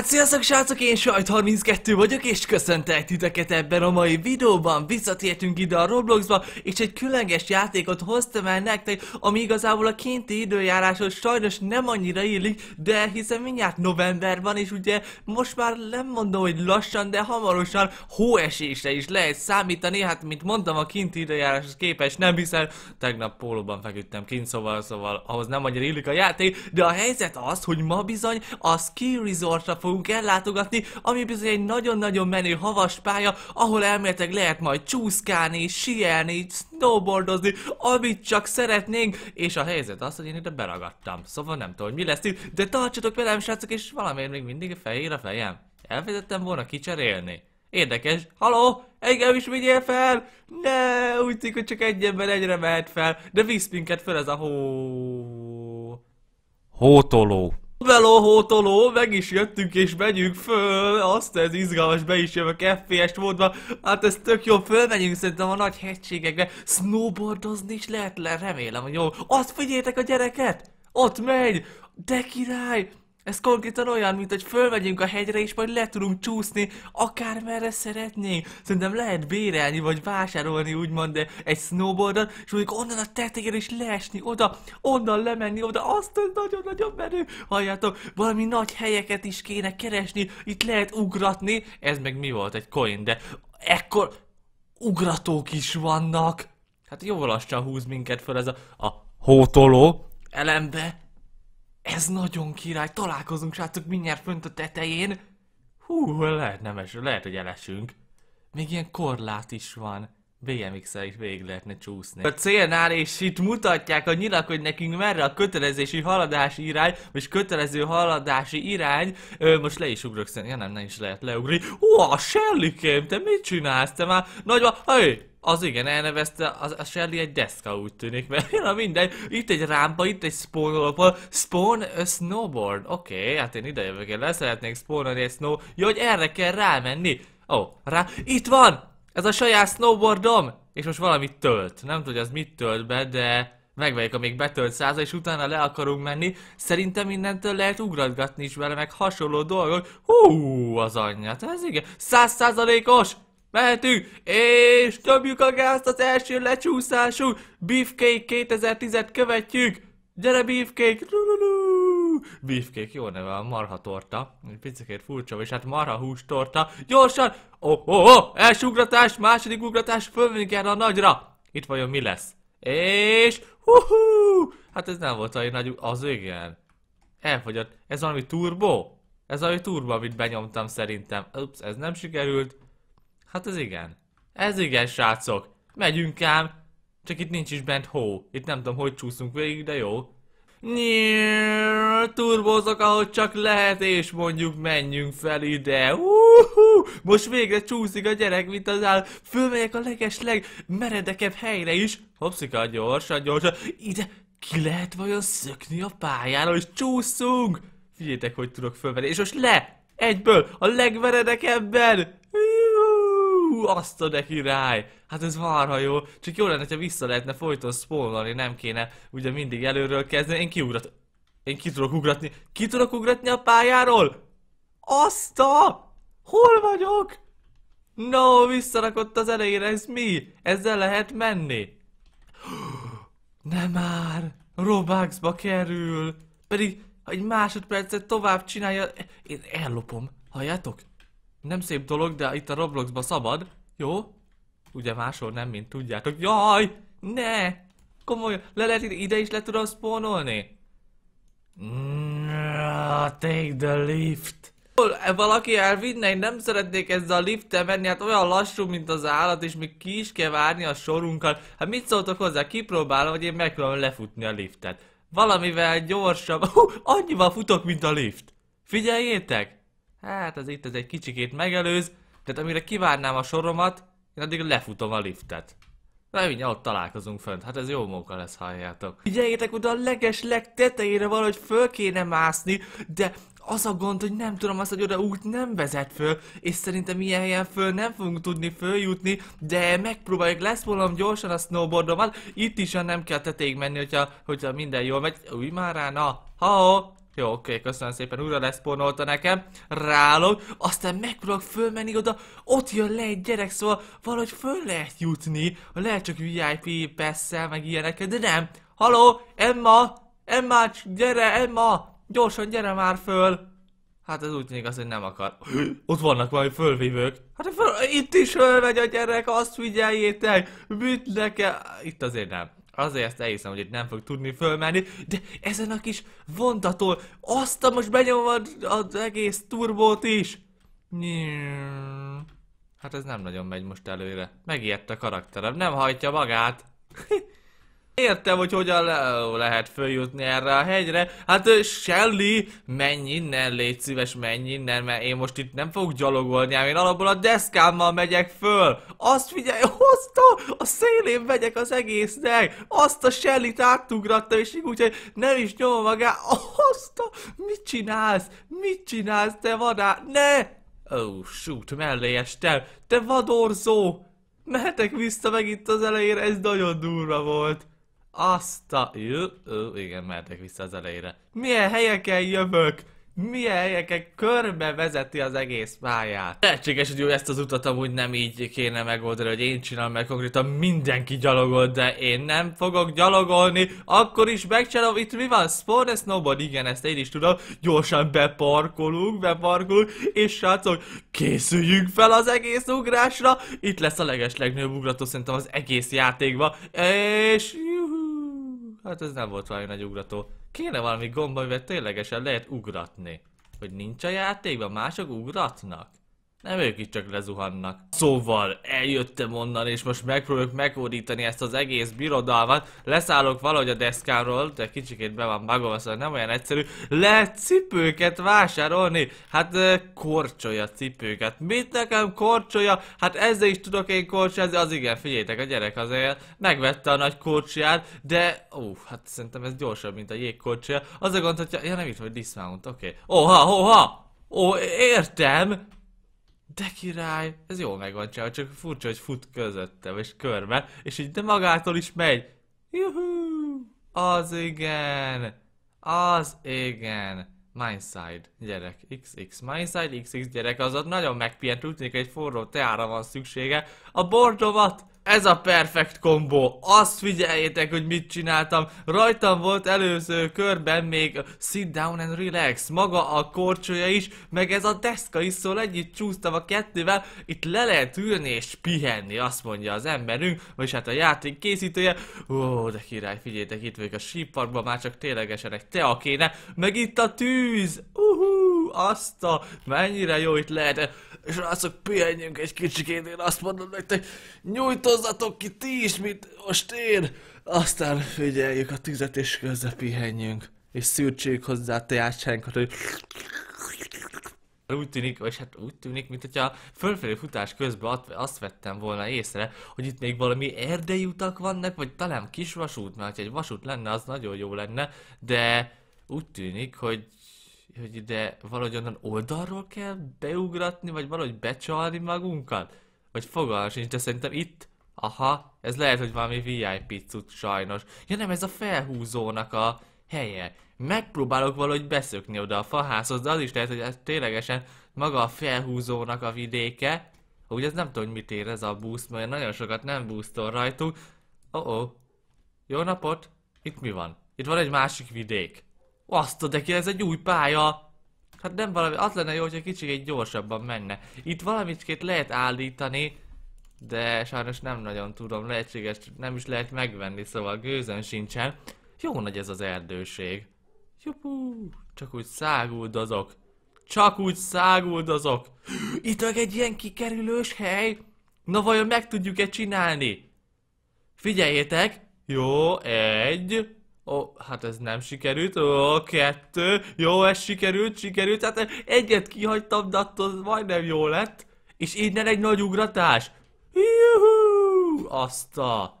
Hát sziasztok srácok, én Sajt32 vagyok, és köszöntelek titeket ebben a mai videóban. Visszatértünk ide a Robloxba, és egy különleges játékot hoztam el nektek, ami igazából a kinti időjáráshoz sajnos nem annyira illik, de hiszen mindjárt november van, és ugye most már nem mondom, hogy lassan, de hamarosan hóesésre is lehet számítani. Hát, mint mondtam, a kinti időjáráshoz képes nem, hiszen tegnap pólóban feküdtem kint, szóval, szóval ahhoz nem annyira illik a játék, de a helyzet az, hogy ma bizony a Ski Resortra fogunk ellátogatni, ami bizony egy nagyon-nagyon menő havas pálya, ahol elméletek lehet majd csúszkálni, sielni, snowboardozni, amit csak szeretnénk, és a helyzet az, hogy én ide beragadtam. Szóval nem tudom, hogy mi lesz itt, de tartsatok velem, srácok, és valamiért még mindig fehér a fejem. Elvezettem volna kicserélni. Érdekes. Haló? Engem is vigyél fel! Ne, úgy tűnik, hogy csak egy ember egyre mehet fel, de visz minket fel ez a hó... Hótoló. Velóhótoló, meg is jöttünk és megyünk föl, azt ez izgalmas, be is jövök FPS módban, hát ez tök jó, fölmegyünk szerintem a nagy hegységekbe, snowboardozni is lehet le, remélem, hogy jó. Azt figyétek a gyereket, ott megy, de király, ez konkrétan olyan, mint hogy fölmegyünk a hegyre, és majd le tudunk csúszni, akármerre szeretnénk. Szerintem lehet bérelni, vagy vásárolni, úgymond, de egy snowboardot, és mondjuk onnan a tetejére is leesni oda, onnan lemenni oda, azt ez nagyon-nagyon menő. Halljátok, valami nagy helyeket is kéne keresni, itt lehet ugratni. Ez meg mi volt, egy coin, de ekkor ugratók is vannak. Hát jó lassan húz minket föl ez a, a hótoló elembe ez nagyon király, találkozunk srácok mindjárt fönt a tetején. Hú, nem eső, lehet, hogy elesünk. Még ilyen korlát is van. BMX-el is végig lehetne csúszni. A célnál és itt mutatják a nyilak, hogy nekünk merre a kötelezési haladási irány, és kötelező haladási irány. Ö, most le is ugrok szerintem, ja nem, nem is lehet leugri. Ó, a kém, te mit csinálsz? Te már nagyban, hey, az igen, elnevezte az, a Shelly egy deszka úgy tűnik, mert a mindegy, itt egy rámpa, itt egy spawn spawn a snowboard, oké, okay, hát én ide jövök, én leszeretnék spawnolni egy snow, jó, hogy erre kell rámenni, ó, oh, rá, itt van, ez a saját snowboardom, és most valamit tölt, nem tudja az mit tölt be, de megvegyük, amíg betölt száza, és utána le akarunk menni. Szerintem innentől lehet ugratgatni is vele, meg hasonló dolgok. Hú, az anyja, ez igen, száz százalékos! Mehetünk, és dobjuk a gázt az első lecsúszású Beefcake 2010-et követjük. Gyere Beefcake! Lululú. Beefcake, jó neve, a marha torta. Picikét furcsa, és hát marha hús torta. Gyorsan! Oh, oh, oh! Első ugratás, második ugratás, fölvünk erre a nagyra. Itt vajon mi lesz? És... Hú Hát ez nem volt olyan nagy... Az igen. Elfogyott. Ez valami turbo? Ez valami turbo, amit benyomtam szerintem. Ups, ez nem sikerült. Hát ez igen. Ez igen, srácok. Megyünk ám. Csak itt nincs is bent hó. Itt nem tudom, hogy csúszunk végig, de jó. Nyír, Turbozok, ahogy csak lehet, és mondjuk menjünk fel ide. Uhú, most végre csúszik a gyerek, mint az áll. Fölmegyek a legesleg meredekebb helyre is. Hopszika, gyorsan, gyorsan. Ide ki lehet vajon szökni a pályára, és csúszunk. Figyeljétek, hogy tudok fölvenni, és most le! Egyből, a legmeredekebben! azt a de király! Hát ez marha jó. Csak jó lenne, ha vissza lehetne folyton spawnolni, nem kéne ugye mindig előről kezdeni. Én kiugrat... Én ki tudok ugratni. Ki tudok ugratni a pályáról? Azt a... Hol vagyok? No, visszarakott az elejére, ez mi? Ezzel lehet menni? Nem már! Robuxba kerül! Pedig egy másodpercet tovább csinálja... Én ellopom, halljátok? Nem szép dolog, de itt a Robloxba szabad. Jó? Ugye máshol nem, mint tudjátok. Jaj! Ne! Komoly, le lehet ide is le tudom spónolni? Take the lift. E, valaki elvinne, én nem szeretnék ezzel a lifttel menni, hát olyan lassú, mint az állat, és még ki is kell várni a sorunkkal. Hát mit szóltok hozzá, kipróbálom, hogy én meg tudom lefutni a liftet. Valamivel gyorsabb, hú, annyival futok, mint a lift. Figyeljétek! Hát az itt ez egy kicsikét megelőz, tehát amire kivárnám a soromat, én addig lefutom a liftet. Na mindjárt ott találkozunk fönt, hát ez jó móka lesz, halljátok. Figyeljétek oda, a leges legtetejére valahogy föl kéne mászni, de az a gond, hogy nem tudom azt, hogy oda út nem vezet föl, és szerintem ilyen helyen föl nem fogunk tudni följutni, de megpróbáljuk, lesz volna gyorsan a snowboardomat, itt is nem kell tetéig menni, hogyha, hogyha minden jól megy. Új már rá, na, ha, jó, oké, köszönöm szépen, újra leszpornolta nekem, rálog, aztán megpróbálok fölmenni oda, ott jön le egy gyerek, szóval valahogy föl lehet jutni, lehet csak VIP passzel, meg ilyeneket, de nem. Haló, Emma, Emma, gyere, Emma, gyorsan gyere már föl. Hát ez úgy tűnik az, hogy nem akar. Ott vannak valami fölvívők. Hát föl, itt is fölmegy a gyerek, azt figyeljétek, mit nekem. Itt azért nem. Azért ezt elhiszem, hogy itt nem fog tudni fölmenni, de ezen a kis vontatól azt a most benyomod az egész turbót is. Hát ez nem nagyon megy most előre. Megijedt a karakterem, nem hajtja magát értem, hogy hogyan le lehet följutni erre a hegyre. Hát Shelly, menj innen, légy szíves, menj innen, mert én most itt nem fogok gyalogolni, én alapból a deszkámmal megyek föl. Azt figyelj, hozta, a szélén megyek az egésznek. Azt a Shelly-t átugrattam, és így úgyhogy nem is nyom magát. Azt a, mit csinálsz? Mit csinálsz, te vadá? Ne! Ó, oh, shoot, mellé estem. Te vadorzó! Mehetek vissza meg itt az elejére, ez nagyon durva volt. Azt a... Jö, ö, igen, mehetek vissza az elejére. Milyen helyeken jövök? Milyen helyeken körbe vezeti az egész pályát? Lehetséges, hogy ezt az utat amúgy nem így kéne megoldani, hogy én csinálom, mert konkrétan mindenki gyalogol, de én nem fogok gyalogolni. Akkor is megcsinálom, itt mi van? Spawn a snowboard? Igen, ezt én is tudom. Gyorsan beparkolunk, beparkolunk, és srácok, készüljünk fel az egész ugrásra. Itt lesz a legeslegnőbb ugrató szerintem az egész játékban, és hát ez nem volt valami nagy ugrató. Kéne valami gomba, mivel ténylegesen lehet ugratni. Hogy nincs a játékban, mások ugratnak. Nem ők itt csak lezuhannak. Szóval eljöttem onnan, és most megpróbálok megódítani ezt az egész birodalmat. Leszállok valahogy a deszkáról, de kicsikét be van bagom, szóval nem olyan egyszerű. Lehet cipőket vásárolni? Hát korcsolja cipőket. Mit nekem korcsolja? Hát ezzel is tudok én korcsolni, Az igen, figyeljétek, a gyerek azért megvette a nagy korcsiját, de... Ó, uh, hát szerintem ez gyorsabb, mint a jégkorcsija. Az a gond, hogy... Ja nem itt, hogy dismount, oké. Okay. Oha, oha! Ó, értem! de király, ez jól megvan, csinálva, csak furcsa, hogy fut közöttem, és körbe, és így de magától is megy. Juhú! Az igen! Az igen! Mindside, gyerek, XX, Mindside, XX gyerek, az ott nagyon megpihent, úgy tűnik, egy forró teára van szüksége. A bordomat ez a perfekt kombó. Azt figyeljétek, hogy mit csináltam. Rajtam volt előző körben még sit down and relax. Maga a korcsolya is, meg ez a deszka is, szól. együtt csúsztam a kettővel. Itt le lehet ülni és pihenni, azt mondja az emberünk, vagyis hát a játék készítője. Ó, de király, figyeljétek, itt vagyok a síparkban, már csak ténylegesen egy tea kéne. Meg itt a tűz. Uhú, azt a mennyire jó itt lehet srácok, pihenjünk egy kicsikét, én azt mondom nektek, nyújtozzatok ki ti is, mint most én, aztán figyeljük a tüzet, és közben pihenjünk, és szűrtsük hozzá a teácsánkat, hogy úgy tűnik, vagy hát úgy tűnik, mint hogyha fölfelé futás közben azt vettem volna észre, hogy itt még valami erdei utak vannak, vagy talán kis vasút, mert ha egy vasút lenne, az nagyon jó lenne, de úgy tűnik, hogy hogy ide valahogy onnan oldalról kell beugratni, vagy valahogy becsalni magunkat? Vagy fogalmas sincs, de szerintem itt, aha, ez lehet, hogy valami VIP cucc sajnos. Ja nem, ez a felhúzónak a helye. Megpróbálok valahogy beszökni oda a faházhoz, de az is lehet, hogy ez ténylegesen maga a felhúzónak a vidéke. Úgy ez nem tudom, hogy mit ér ez a boost, mert nagyon sokat nem boostol rajtuk. Oh, oh. Jó napot! Itt mi van? Itt van egy másik vidék. Azt a deki, ez egy új pálya. Hát nem valami, az lenne jó, hogyha kicsit gyorsabban menne. Itt valamicskét lehet állítani, de sajnos nem nagyon tudom, lehetséges, nem is lehet megvenni, szóval gőzön sincsen. Jó nagy ez az erdőség. Jupú, csak úgy száguldozok. Csak úgy száguldozok. Itt meg egy ilyen kikerülős hely. Na vajon meg tudjuk-e csinálni? Figyeljétek! Jó, egy, Ó, oh, hát ez nem sikerült. Ó, oh, kettő. Jó, ez sikerült, sikerült. Hát egyet kihagytam, de attól majdnem jó lett. És innen egy nagy ugratás. Juhú! Azt a...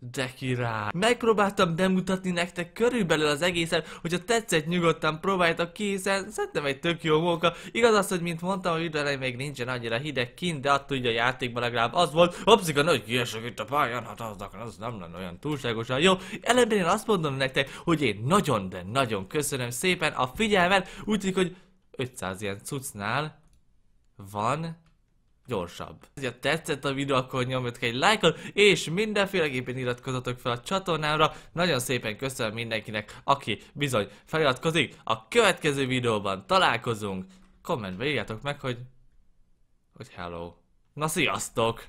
De király! Megpróbáltam bemutatni nektek körülbelül az egészet, hogyha tetszett nyugodtan próbáljátok ki, hiszen szerintem egy tök jó móka. Igaz az, hogy mint mondtam, a videó még nincsen annyira hideg kint, de attól ugye a játékban legalább az volt, hopszik a nagy kiesek itt a pályán, hát aznak az nem lenne olyan túlságosan jó. Ellenben én azt mondom nektek, hogy én nagyon, de nagyon köszönöm szépen a figyelmet, úgyhogy, hogy 500 ilyen cuccnál van gyorsabb. Ha tetszett a videó, akkor nyomjatok egy lájkot, és mindenféleképpen iratkozatok fel a csatornámra. Nagyon szépen köszönöm mindenkinek, aki bizony feliratkozik. A következő videóban találkozunk. Kommentbe írjátok meg, hogy... hogy hello. Na sziasztok!